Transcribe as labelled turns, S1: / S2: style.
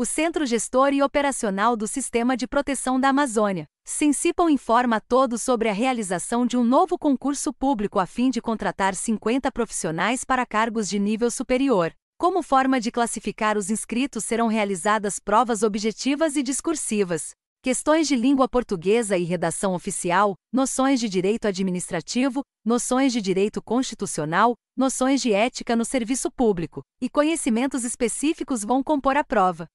S1: o Centro Gestor e Operacional do Sistema de Proteção da Amazônia. Sensipol informa a todos sobre a realização de um novo concurso público a fim de contratar 50 profissionais para cargos de nível superior. Como forma de classificar os inscritos, serão realizadas provas objetivas e discursivas, questões de língua portuguesa e redação oficial, noções de direito administrativo, noções de direito constitucional, noções de ética no serviço público, e conhecimentos específicos vão compor a prova.